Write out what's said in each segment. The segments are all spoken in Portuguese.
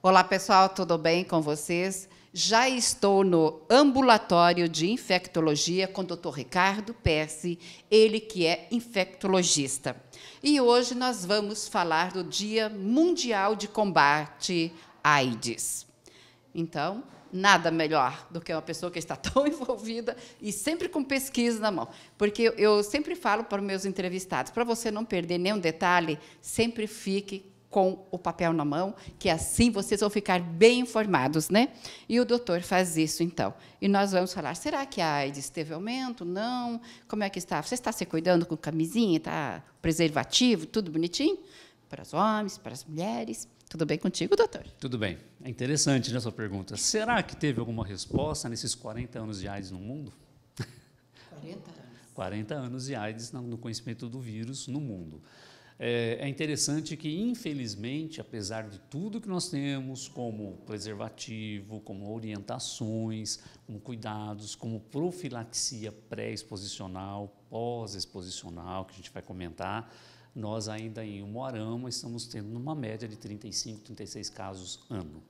Olá, pessoal, tudo bem com vocês? Já estou no ambulatório de infectologia com o Dr. Ricardo Perse, ele que é infectologista. E hoje nós vamos falar do Dia Mundial de Combate à AIDS. Então, nada melhor do que uma pessoa que está tão envolvida e sempre com pesquisa na mão. Porque eu sempre falo para os meus entrevistados, para você não perder nenhum detalhe, sempre fique com o papel na mão, que assim vocês vão ficar bem informados, né? E o doutor faz isso então. E nós vamos falar: será que a AIDS teve aumento? Não. Como é que está? Você está se cuidando com camisinha, tá preservativo, tudo bonitinho? Para os homens, para as mulheres. Tudo bem contigo, doutor? Tudo bem. É interessante né, sua pergunta. Será que teve alguma resposta nesses 40 anos de AIDS no mundo? 40 anos. 40 anos de AIDS no conhecimento do vírus no mundo. É, é interessante que, infelizmente, apesar de tudo que nós temos como preservativo, como orientações, como cuidados, como profilaxia pré-exposicional, pós-exposicional, que a gente vai comentar, nós ainda em Umuarama estamos tendo uma média de 35, 36 casos ano.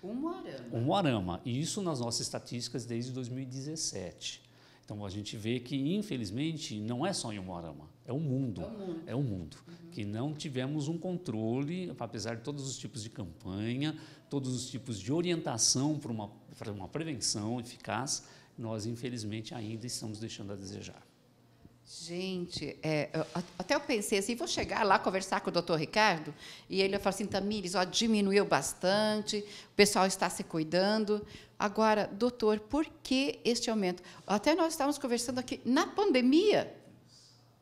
Umuarama? Umuarama, e isso nas nossas estatísticas desde 2017. Então a gente vê que, infelizmente, não é só em Umuarama, é o mundo. É o mundo. É o mundo. Uhum que não tivemos um controle, apesar de todos os tipos de campanha, todos os tipos de orientação para uma, para uma prevenção eficaz, nós, infelizmente, ainda estamos deixando a desejar. Gente, é, eu, até eu pensei assim, vou chegar lá conversar com o doutor Ricardo, e ele falar assim, Tamires, ó, diminuiu bastante, o pessoal está se cuidando. Agora, doutor, por que este aumento? Até nós estávamos conversando aqui na pandemia,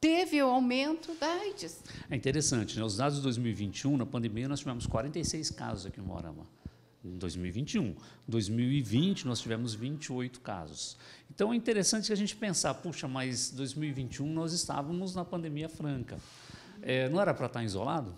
teve o aumento da AIDS. É interessante, né? os dados de 2021, na pandemia, nós tivemos 46 casos aqui em Morama. Em 2021. Em 2020, nós tivemos 28 casos. Então é interessante que a gente pensar, puxa, mas 2021 nós estávamos na pandemia franca. É, não era para estar isolado?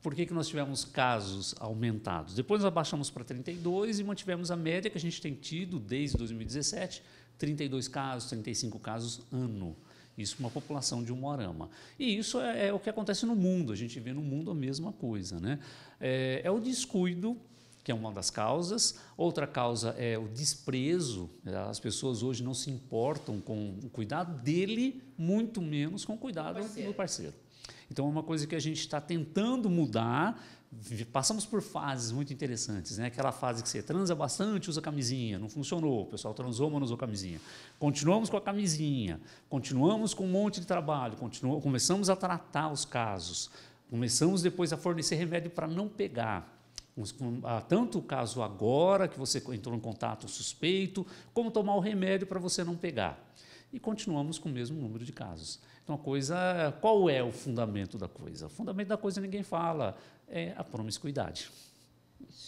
por que, que nós tivemos casos aumentados? Depois nós abaixamos para 32 e mantivemos a média que a gente tem tido desde 2017, 32 casos, 35 casos ano. Isso para uma população de um morama. E isso é, é, o que acontece no mundo, a gente vê no mundo a mesma coisa. Né? É, é o descuido, que é uma das causas. Outra causa é o desprezo. As pessoas hoje não se importam com o cuidado dele, muito menos com o cuidado parceiro. Do parceiro. Então, é uma coisa que a gente está tentando mudar, passamos por fases muito interessantes, né? Aquela fase que você transa bastante, usa camisinha, não funcionou, o pessoal transou, mas não usou camisinha. Continuamos com a camisinha, continuamos com um monte de trabalho, continuamos, começamos a tratar os casos, começamos depois a fornecer remédio para não pegar. Ah, tanto o caso agora que você entrou em contato suspeito, como tomar o remédio para você não pegar. E continuamos com o mesmo número de casos. Então, a coisa, qual é o fundamento da coisa? O fundamento da coisa ninguém fala é a promiscuidade.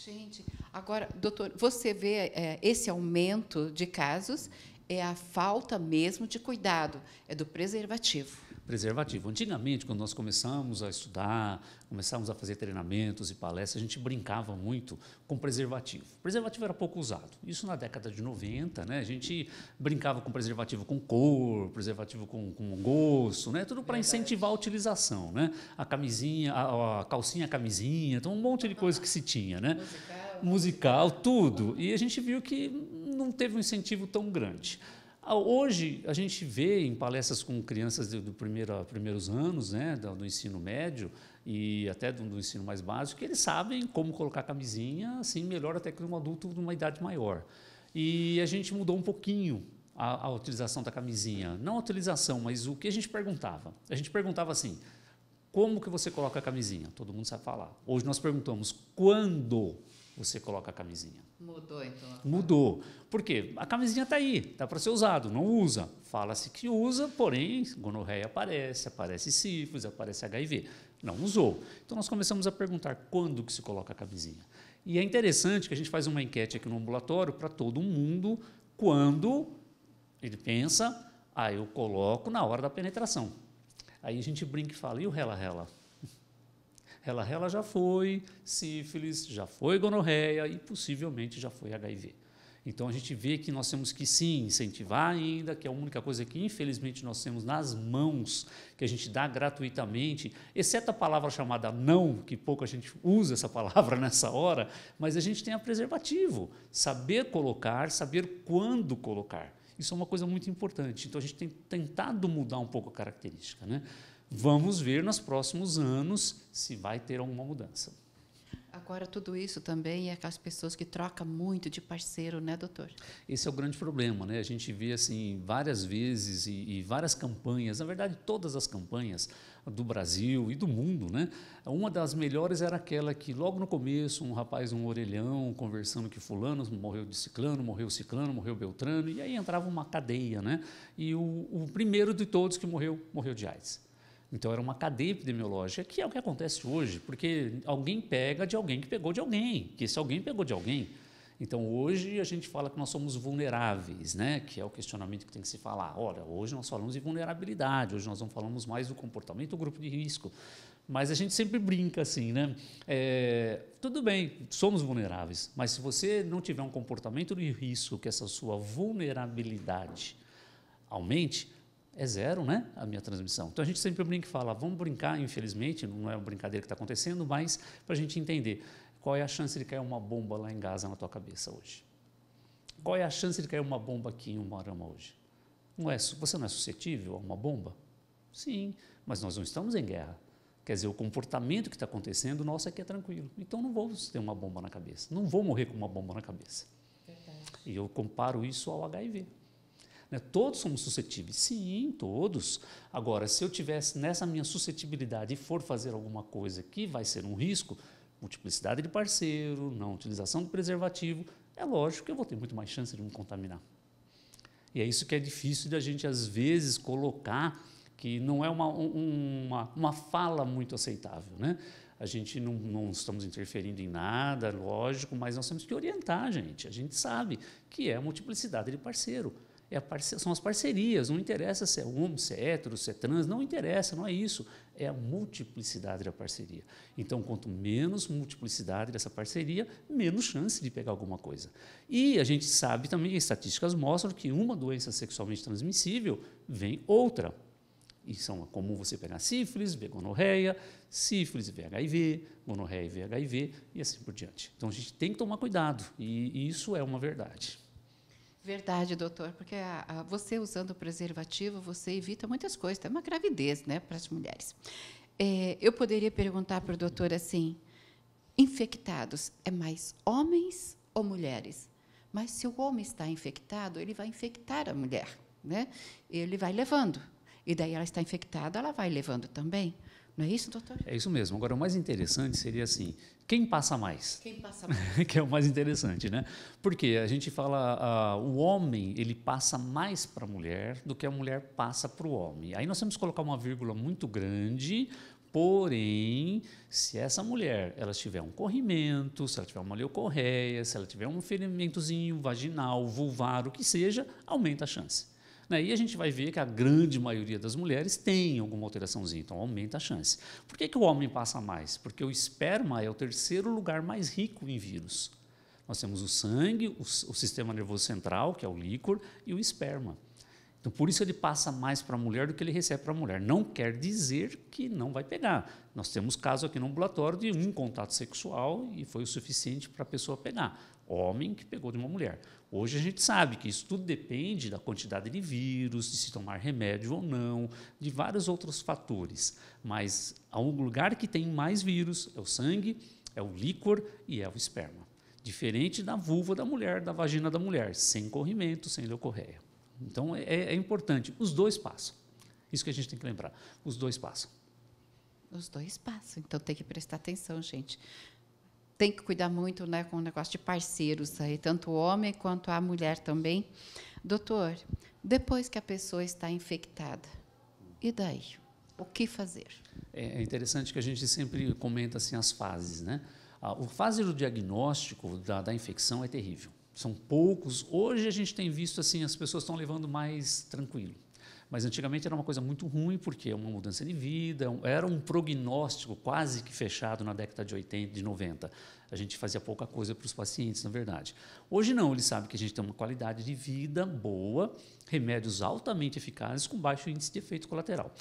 Gente, agora, doutor, você vê é, esse aumento de casos é a falta mesmo de cuidado, é do preservativo preservativo. Antigamente, quando nós começamos a estudar, começamos a fazer treinamentos e palestras, a gente brincava muito com preservativo. preservativo era pouco usado. Isso na década de 90, né? A gente brincava com preservativo com cor, preservativo com, com gosto, né? Tudo para incentivar a utilização, né? A camisinha, a, a, calcinha, a camisinha, então um monte de coisa que se tinha, né? Musical, musical tudo. E a gente viu que não teve um incentivo tão grande. Ah, hoje, a gente vê em palestras com crianças dos primeiro, primeiros anos, né, do, do, ensino médio e até do, do, ensino mais básico, que eles sabem como colocar camisinha, assim, melhor até que um adulto de uma idade maior. E a gente mudou um pouquinho a, a utilização da camisinha. Não a utilização, mas o que a gente perguntava. A gente perguntava assim, como que você coloca a camisinha? Todo mundo sabe falar. Hoje nós perguntamos, quando você coloca a camisinha. Mudou, então? Mudou. Por quê? A camisinha está aí, está para ser usado, não usa. Fala-se que usa, porém, gonorreia aparece, aparece sífilis, aparece HIV. Não usou. Então, nós começamos a perguntar quando que se coloca a camisinha. E é interessante que a gente faz uma enquete aqui no ambulatório para todo mundo, quando ele pensa, aí ah, eu coloco na hora da penetração. Aí a gente brinca e fala, e o rela-rela? Ela, ela já foi sífilis, já foi gonorreia e possivelmente já foi HIV. Então a gente vê que nós temos que sim incentivar ainda, que é a única coisa que infelizmente nós temos nas mãos, que a gente dá gratuitamente, exceto a palavra chamada não, que pouco a gente usa essa palavra nessa hora, mas a gente tem a preservativo, saber colocar, saber quando colocar. Isso é uma coisa muito importante. Então a gente tem tentado mudar um pouco a característica, né? Vamos ver nos próximos anos se vai ter alguma mudança. Agora, tudo isso também é aquelas pessoas que trocam muito de parceiro, né, doutor? Esse é o grande problema, né? A gente vê, assim, várias vezes e, e, várias campanhas, na verdade, todas as campanhas do Brasil e do mundo, né? Uma das melhores era aquela que, logo no começo, um rapaz, um orelhão, conversando que fulano morreu de ciclano, morreu ciclano, morreu beltrano, e aí entrava uma cadeia, né? E o, o primeiro de todos que morreu, morreu de AIDS. Então era uma cadeia epidemiológica, que é o que acontece hoje, porque alguém pega de alguém que pegou de alguém, que se alguém pegou de alguém. Então hoje a gente fala que nós somos vulneráveis, né? que é o questionamento que tem que se falar. Olha, hoje nós falamos de vulnerabilidade, hoje nós não falamos mais do comportamento do grupo de risco. Mas a gente sempre brinca assim, né? É, tudo bem, somos vulneráveis, mas se você não tiver um comportamento de risco que essa sua vulnerabilidade aumente, é zero, né? A minha transmissão. Então a gente sempre brinca e fala, vamos brincar, infelizmente, não é uma brincadeira que está acontecendo, mas para a gente entender qual é a chance de cair uma bomba lá em Gaza na tua cabeça hoje. Qual é a chance de cair uma bomba aqui em Umarama hoje? Não é, você não é suscetível a uma bomba? Sim, mas nós não estamos em guerra. Quer dizer, o comportamento que está acontecendo, nosso aqui é tranquilo. Então não vou ter uma bomba na cabeça. Não vou morrer com uma bomba na cabeça. Verdade. E eu comparo isso ao HIV. Né? Todos somos suscetíveis. Sim, todos. Agora, se eu tivesse nessa minha suscetibilidade e for fazer alguma coisa que vai ser um risco, multiplicidade de parceiro, não utilização do preservativo, é lógico que eu vou ter muito mais chance de me contaminar. E é isso que é difícil de a gente, às vezes, colocar que não é uma, uma, uma fala muito aceitável. Né? A gente não, não, estamos interferindo em nada, lógico, mas nós temos que orientar a gente. A gente sabe que é multiplicidade de parceiro. É parce... São as parcerias, não interessa se é homo, se é hétero, se é trans, não interessa, não é isso. É a multiplicidade da parceria. Então, quanto menos multiplicidade dessa parceria, menos chance de pegar alguma coisa. E a gente sabe também, estatísticas mostram que uma doença sexualmente transmissível vem outra. E são é comum você pegar sífilis, ver gonorreia, sífilis, e HIV, gonorreia e VHIV HIV, e assim por diante. Então, a gente tem que tomar cuidado, e isso é uma verdade. Verdade, doutor, porque a, a, você usando o preservativo, você evita muitas coisas, até uma gravidez né, para as mulheres. É, eu poderia perguntar para o doutor assim, infectados, é mais homens ou mulheres? Mas se o homem está infectado, ele vai infectar a mulher, né? ele vai levando. E daí ela está infectada, ela vai levando também. Não é isso, doutor? É isso mesmo. Agora, o mais interessante seria assim: quem passa mais? Quem passa mais? que é o mais interessante, né? Porque a gente fala, uh, o homem ele passa mais para a mulher do que a mulher passa para o homem. Aí nós temos que colocar uma vírgula muito grande, Porém, se essa mulher ela tiver um corrimento, se ela tiver uma leucorreia, se ela tiver um ferimentozinho vaginal, vulvar, o que seja, aumenta a chance. Né? E a gente vai ver que a grande maioria das mulheres tem alguma alteraçãozinha, então aumenta a chance. Por que, que o homem passa mais? Porque o esperma é o terceiro lugar mais rico em vírus. Nós temos o sangue, o, o sistema nervoso central, que é o líquor, e o esperma. Então, por isso ele passa mais para a mulher do que ele recebe para a mulher. Não quer dizer que não vai pegar. Nós temos caso aqui no ambulatório de um contato sexual e foi o suficiente para a pessoa pegar homem que pegou de uma mulher. Hoje a gente sabe que isso tudo depende da quantidade de vírus, de se tomar remédio ou não, de vários outros fatores. Mas há um lugar que tem mais vírus é o sangue, é o líquor e é o esperma. Diferente da vulva da mulher, da vagina da mulher, sem corrimento, sem leucorreia. Então é, é, é importante, os dois passam. Isso que a gente tem que lembrar, os dois passam. Os dois passam, então tem que prestar atenção, gente tem que cuidar muito né, com o negócio de parceiros, aí, tanto o homem quanto a mulher também. Doutor, depois que a pessoa está infectada, e daí? O que fazer? É, é interessante que a gente sempre comenta assim as fases, né? A fase do diagnóstico da, da infecção é terrível. São poucos. Hoje a gente tem visto assim as pessoas estão levando mais tranquilo. Mas antigamente era uma coisa muito ruim, porque é uma mudança de vida, é era um prognóstico quase que fechado na década de 80, de 90. A gente fazia pouca coisa para os pacientes, na verdade. Hoje não, eles sabem que a gente tem uma qualidade de vida boa, remédios altamente eficazes com baixo índice de efeito colateral.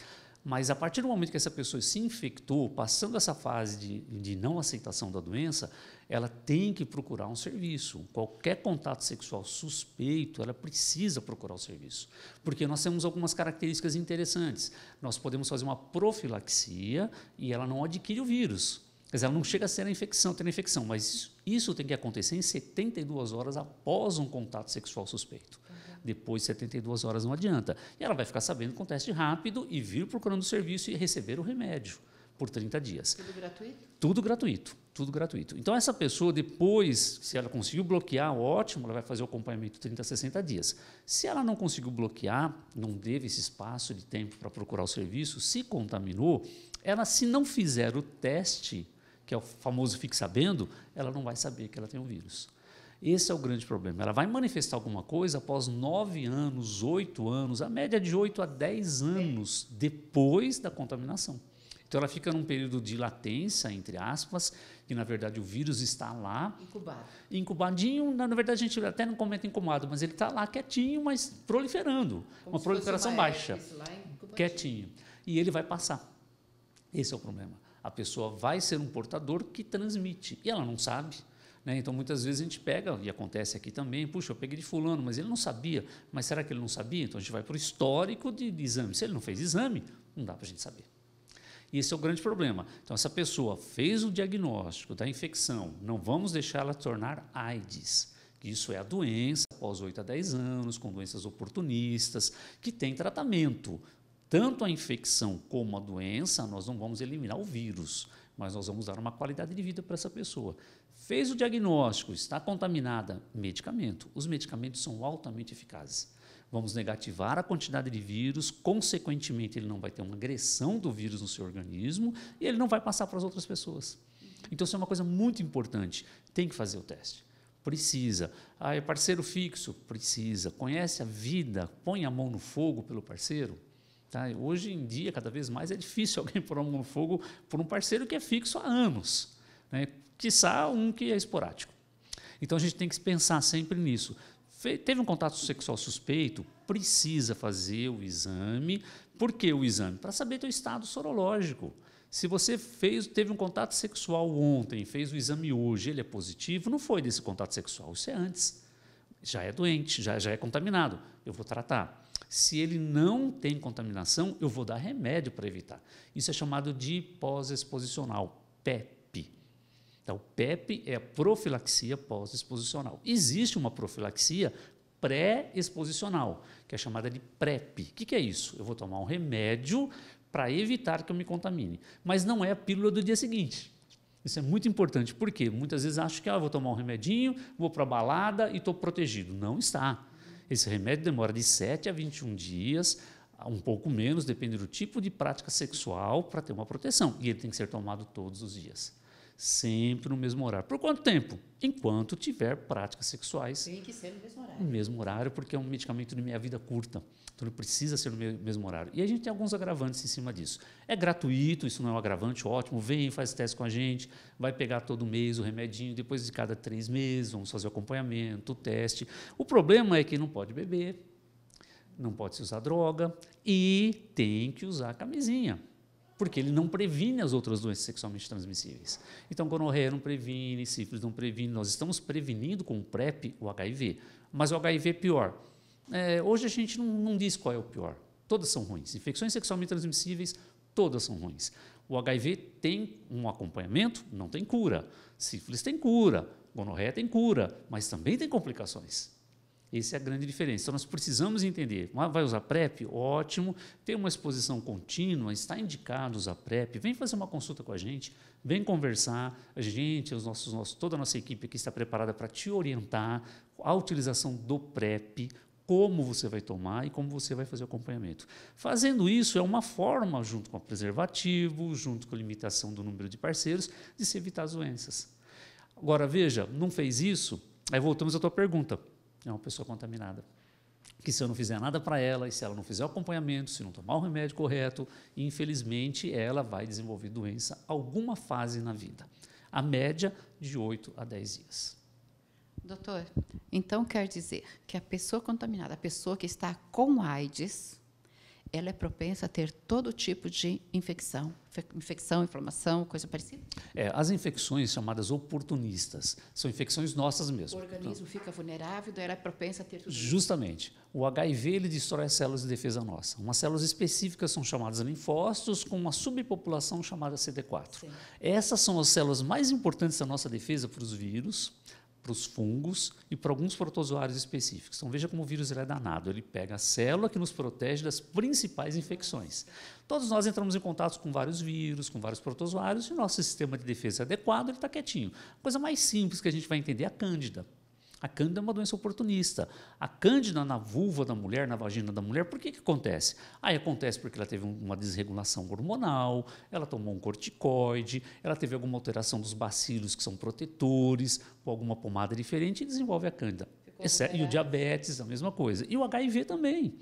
Mas a partir do momento que essa pessoa se infectou, passando essa fase de, de não aceitação da doença, ela tem que procurar um serviço. Qualquer contato sexual suspeito, ela precisa procurar o um serviço. Porque nós temos algumas características interessantes. Nós podemos fazer uma profilaxia e ela não adquire o vírus. Quer dizer, ela não chega a ser a infecção, ter a infecção, mas isso tem que acontecer em 72 horas após um contato sexual suspeito depois de 72 horas não adianta. E ela vai ficar sabendo com teste rápido e vir procurando o serviço e receber o remédio por 30 dias. Tudo gratuito? Tudo gratuito, tudo gratuito. Então, essa pessoa, depois, se ela conseguiu bloquear, ótimo, ela vai fazer o acompanhamento 30 a 60 dias. Se ela não conseguiu bloquear, não teve esse espaço de tempo para procurar o serviço, se contaminou, ela, se não fizer o teste, que é o famoso fique sabendo, ela não vai saber que ela tem o vírus. Esse é o grande problema. Ela vai manifestar alguma coisa após nove anos, oito anos, a média de oito a dez anos depois da contaminação. Então ela fica num período de latência, entre aspas, que na verdade o vírus está lá. Incubado. Incubadinho, na, na verdade a gente até não comenta incubado, mas ele está lá quietinho, mas proliferando. Como uma proliferação uma baixa. Quietinho. E ele vai passar. Esse é o problema. A pessoa vai ser um portador que transmite. E ela não sabe. Né? Então, muitas vezes a gente pega, e acontece aqui também, puxa, eu peguei de fulano, mas ele não sabia. Mas será que ele não sabia? Então, a gente vai para o histórico de, de exame. Se ele não fez exame, não dá para a gente saber. E esse é o grande problema. Então, essa pessoa fez o diagnóstico da infecção, não vamos deixar ela tornar AIDS, que isso é a doença após 8 a 10 anos, com doenças oportunistas, que tem tratamento. Tanto a infecção como a doença, nós não vamos eliminar o vírus, mas nós vamos dar uma qualidade de vida para essa pessoa. Fez o diagnóstico, está contaminada, medicamento. Os medicamentos são altamente eficazes. Vamos negativar a quantidade de vírus, consequentemente, ele não vai ter uma agressão do vírus no seu organismo e ele não vai passar para as outras pessoas. Então, isso é uma coisa muito importante. Tem que fazer o teste. Precisa. Ah, é parceiro fixo? Precisa. Conhece a vida? Põe a mão no fogo pelo parceiro? Tá? Hoje em dia, cada vez mais, é difícil alguém pôr a mão no fogo por um parceiro que é fixo há anos. Né? quiçá um que é esporádico. Então a gente tem que pensar sempre nisso. Teve um contato sexual suspeito? Precisa fazer o exame. Por que o exame? Para saber teu estado sorológico. Se você fez, teve um contato sexual ontem, fez o exame hoje, ele é positivo, não foi desse contato sexual, isso é antes. Já é doente, já, já é contaminado, eu vou tratar. Se ele não tem contaminação, eu vou dar remédio para evitar. Isso é chamado de pós-exposicional, PEP. Então, o PEP é a profilaxia pós-exposicional. Existe uma profilaxia pré-exposicional, que é chamada de PrEP. O que, que é isso? Eu vou tomar um remédio para evitar que eu me contamine, mas não é a pílula do dia seguinte. Isso é muito importante, porque muitas vezes acho que ah, vou tomar um remedinho, vou para a balada e estou protegido. Não está. Esse remédio demora de 7 a 21 dias, um pouco menos, depende do tipo de prática sexual, para ter uma proteção. E ele tem que ser tomado todos os dias sempre no mesmo horário. Por quanto tempo? Enquanto tiver práticas sexuais. Tem que ser no mesmo horário. No mesmo horário, porque é um medicamento de meia vida curta. Então ele precisa ser no mesmo horário. E a gente tem alguns agravantes em cima disso. É gratuito, isso não é um agravante, ótimo. Vem, faz teste com a gente, vai pegar todo mês o remedinho, depois de cada três meses, vamos fazer o acompanhamento, o teste. O problema é que não pode beber, não pode se usar droga e tem que usar camisinha porque ele não previne as outras doenças sexualmente transmissíveis. Então, gonorreia não previne, sífilis não previne, nós estamos prevenindo com o PrEP o HIV, mas o HIV é pior. É, hoje a gente não, não diz qual é o pior, todas são ruins. Infecções sexualmente transmissíveis, todas são ruins. O HIV tem um acompanhamento, não tem cura. Sífilis tem cura, gonorreia tem cura, mas também tem complicações. Essa é a grande diferença. Então, nós precisamos entender. Ah, vai usar PrEP? Ótimo. Tem uma exposição contínua, está indicado usar PrEP. Vem fazer uma consulta com a gente, vem conversar. A gente, os nossos, nossos, toda a nossa equipe aqui está preparada para te orientar a utilização do PrEP, como você vai tomar e como você vai fazer o acompanhamento. Fazendo isso é uma forma, junto com o preservativo, junto com a limitação do número de parceiros, de se evitar as doenças. Agora, veja, não fez isso? Aí voltamos à tua pergunta é uma pessoa contaminada. Que se eu não fizer nada para ela, e se ela não fizer o acompanhamento, se não tomar o remédio correto, infelizmente ela vai desenvolver doença alguma fase na vida. A média de 8 a 10 dias. Doutor, então quer dizer que a pessoa contaminada, a pessoa que está com AIDS, ela é propensa a ter todo tipo de infecção, infecção, inflamação, coisa parecida? É, as infecções chamadas oportunistas são infecções nossas mesmo. O organismo então, fica vulnerável, então ela é propensa a ter tudo Justamente. Isso. O HIV ele destrói as células de defesa nossa. Umas células específicas são chamadas linfócitos com uma subpopulação chamada CD4. Sim. Essas são as células mais importantes da nossa defesa para os vírus, para os fungos e para alguns protozoários específicos. Então veja como o vírus é danado. Ele pega a célula que nos protege das principais infecções. Todos nós entramos em contato com vários vírus, com vários protozoários, e o nosso sistema de defesa é adequado está quietinho. A coisa mais simples que a gente vai entender é a cândida. A cândida é uma doença oportunista. A cândida na vulva da mulher, na vagina da mulher, por que, que acontece? Aí acontece porque ela teve uma desregulação hormonal, ela tomou um corticoide, ela teve alguma alteração dos bacilos que são protetores, com alguma pomada diferente e desenvolve a cândida. É, e o diabetes, a mesma coisa. E o HIV também.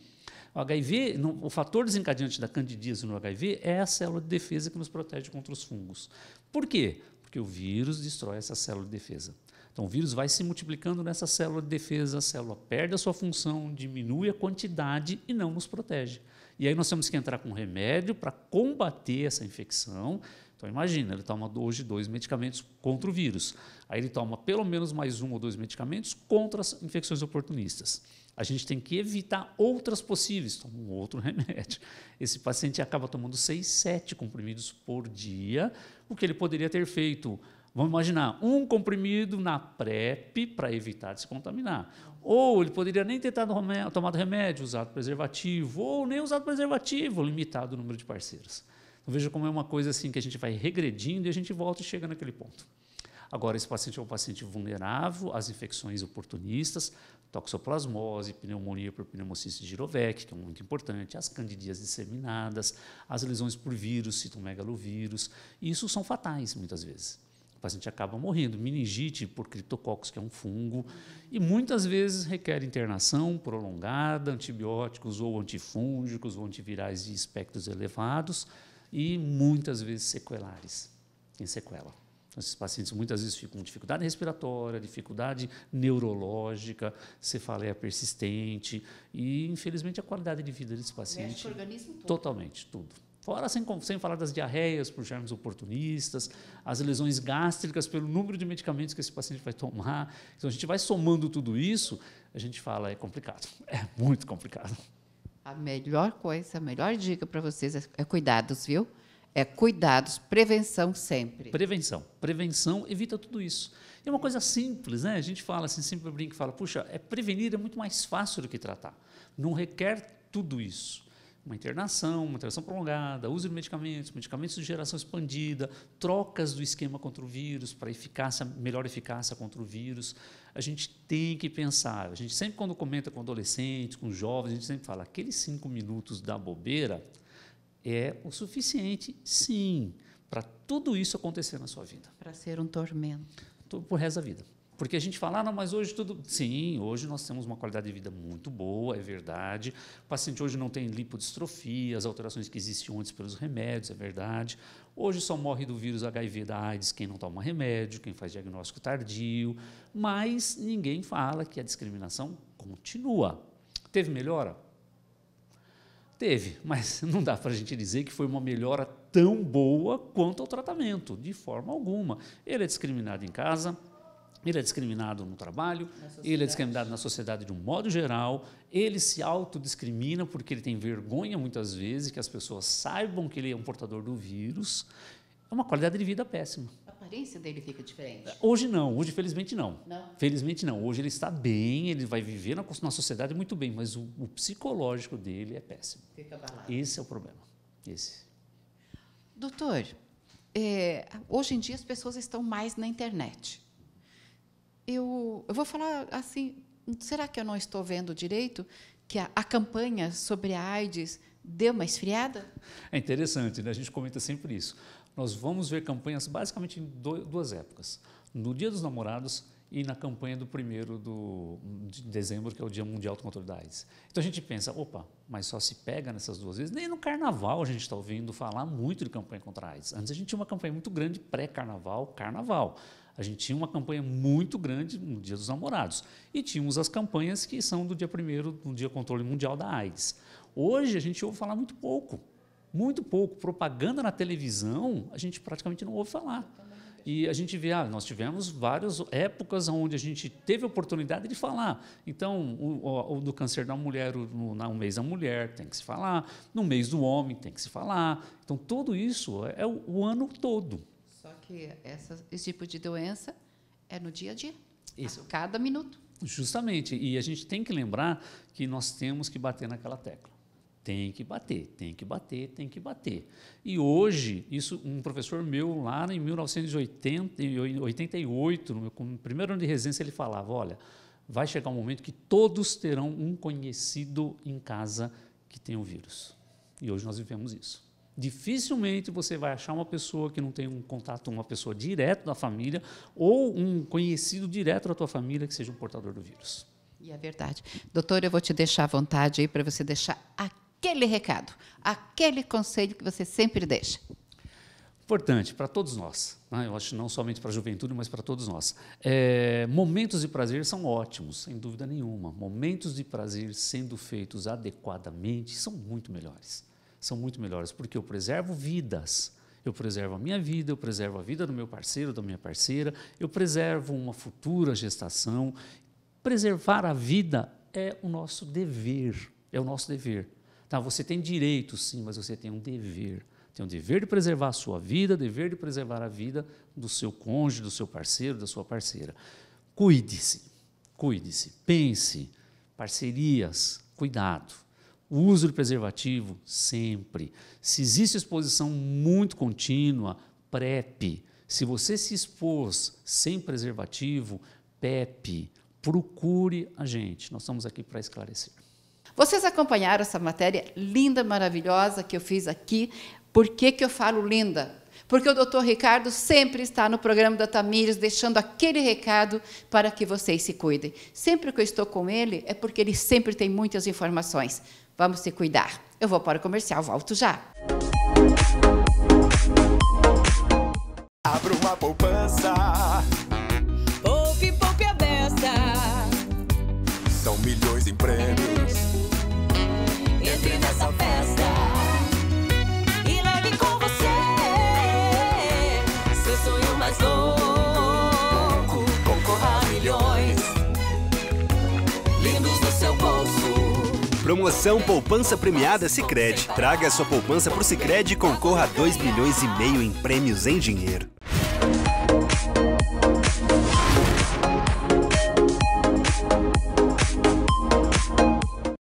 O HIV, no, o fator desencadeante da candidíase no HIV é a célula de defesa que nos protege contra os fungos. Por quê? Porque o vírus destrói essa célula de defesa. Então, o vírus vai se multiplicando nessa célula de defesa, a célula perde a sua função, diminui a quantidade e não nos protege. E aí nós temos que entrar com remédio para combater essa infecção. Então, imagina, ele toma hoje dois medicamentos contra o vírus. Aí ele toma pelo menos mais um ou dois medicamentos contra as infecções oportunistas. A gente tem que evitar outras possíveis, toma um outro remédio. Esse paciente acaba tomando seis, sete comprimidos por dia, o que ele poderia ter feito Vamos imaginar, um comprimido na PrEP para evitar de se contaminar. Ou ele poderia nem ter remédio, tomado remédio, usado preservativo, ou nem usado preservativo, limitado o número de parceiros. Então veja como é uma coisa assim que a gente vai regredindo e a gente volta e chega naquele ponto. Agora, esse paciente é um paciente vulnerável às infecções oportunistas, toxoplasmose, pneumonia por pneumociste girovec, que é muito importante, as candidias disseminadas, as lesões por vírus, citomegalovírus. E isso são fatais, muitas vezes. O paciente acaba morrendo. Meningite por criptococcus, que é um fungo, e muitas vezes requer internação prolongada, antibióticos ou antifúngicos ou antivirais de espectros elevados e muitas vezes sequelares, em sequela. Então, esses pacientes muitas vezes ficam com dificuldade respiratória, dificuldade neurológica, cefaleia persistente e, infelizmente, a qualidade de vida desse paciente. Mexe o organismo todo. Totalmente, tudo. Fora sem, sem falar das diarreias por germes oportunistas, as lesões gástricas pelo número de medicamentos que esse paciente vai tomar. Então, a gente vai somando tudo isso, a gente fala, é complicado. É muito complicado. A melhor coisa, a melhor dica para vocês é, é cuidados, viu? É cuidados, prevenção sempre. Prevenção. Prevenção evita tudo isso. É uma coisa simples, né? A gente fala assim, sempre brinca e fala, puxa, é prevenir é muito mais fácil do que tratar. Não requer tudo isso uma internação, uma internação prolongada, uso de medicamentos, medicamentos de geração expandida, trocas do esquema contra o vírus para eficácia, melhor eficácia contra o vírus. A gente tem que pensar. A gente sempre, quando comenta com adolescentes, com jovens, a gente sempre fala: aqueles cinco minutos da bobeira é o suficiente, sim, para tudo isso acontecer na sua vida. Para ser um tormento. Por resto da vida. Porque a gente fala, ah, não, mas hoje tudo. Sim, hoje nós temos uma qualidade de vida muito boa, é verdade. O paciente hoje não tem lipodistrofia, as alterações que existiam antes pelos remédios, é verdade. Hoje só morre do vírus HIV da AIDS quem não toma remédio, quem faz diagnóstico tardio. Mas ninguém fala que a discriminação continua. Teve melhora? Teve, mas não dá para a gente dizer que foi uma melhora tão boa quanto ao tratamento, de forma alguma. Ele é discriminado em casa, ele é discriminado no trabalho, ele é discriminado na sociedade de um modo geral, ele se autodiscrimina porque ele tem vergonha muitas vezes que as pessoas saibam que ele é um portador do vírus. É uma qualidade de vida péssima. A aparência dele fica diferente? Hoje não, hoje felizmente não. não. Felizmente não. Hoje ele está bem, ele vai viver na, na sociedade muito bem, mas o, o psicológico dele é péssimo. Fica abalado. Esse é o problema. Esse. Doutor, é, hoje em dia as pessoas estão mais na internet eu, eu vou falar assim, será que eu não estou vendo direito que a, a campanha sobre a AIDS deu uma esfriada? É interessante, né? a gente comenta sempre isso. Nós vamos ver campanhas basicamente em duas épocas. No Dia dos Namorados e na campanha do primeiro do, de dezembro, que é o Dia Mundial contra a AIDS. Então a gente pensa, opa, mas só se pega nessas duas vezes. Nem no carnaval a gente está ouvindo falar muito de campanha contra a AIDS. Antes a gente tinha uma campanha muito grande pré-carnaval, carnaval. carnaval a gente tinha uma campanha muito grande no Dia dos Namorados e tínhamos as campanhas que são do dia 1 no Dia Controle Mundial da AIDS. Hoje a gente ouve falar muito pouco, muito pouco. Propaganda na televisão, a gente praticamente não ouve falar. E a gente vê, ah, nós tivemos várias épocas onde a gente teve a oportunidade de falar. Então, o, do câncer da mulher, o, no, no mês da mulher tem que se falar, no mês do homem tem que se falar. Então, tudo isso é, é o, o ano todo que essa, esse tipo de doença é no dia a dia, Isso. a cada minuto. Justamente, e a gente tem que lembrar que nós temos que bater naquela tecla. Tem que bater, tem que bater, tem que bater. E hoje, isso um professor meu lá em 1988, no meu primeiro ano de residência, ele falava: olha, vai chegar um momento que todos terão um conhecido em casa que tem o vírus. E hoje nós vivemos isso. Dificilmente você vai achar uma pessoa que não tem um contato, uma pessoa direto da família ou um conhecido direto da tua família que seja um portador do vírus. E é verdade. Doutor, eu vou te deixar à vontade aí para você deixar aquele recado, aquele conselho que você sempre deixa. Importante para todos nós, né? eu acho não somente para a juventude, mas para todos nós. É, momentos de prazer são ótimos, sem dúvida nenhuma. Momentos de prazer sendo feitos adequadamente são muito melhores são muito melhores, porque eu preservo vidas. Eu preservo a minha vida, eu preservo a vida do meu parceiro, da minha parceira, eu preservo uma futura gestação. Preservar a vida é o nosso dever, é o nosso dever. Tá, você tem direito, sim, mas você tem um dever. Tem o dever de preservar a sua vida, dever de preservar a vida do seu cônjuge, do seu parceiro, da sua parceira. Cuide-se, cuide-se, pense, parcerias, cuidado. O uso do preservativo, sempre. Se existe exposição muito contínua, PrEP. Se você se expôs sem preservativo, PEP. Procure a gente, nós estamos aqui para esclarecer. Vocês acompanharam essa matéria linda, maravilhosa que eu fiz aqui. Por que, que eu falo linda? Porque o doutor Ricardo sempre está no programa da Tamires, deixando aquele recado para que vocês se cuidem. Sempre que eu estou com ele, é porque ele sempre tem muitas informações. Vamos se cuidar. Eu vou para o comercial, volto já. Abra uma poupança. Poupe, poupe a besta. São milhões em prêmios. Entre nessa festa. E leve com você seu sonho mais longe. Promoção Poupança Premiada Sicredi. Traga sua poupança pro Sicredi e concorra a 2 milhões e meio em prêmios em dinheiro.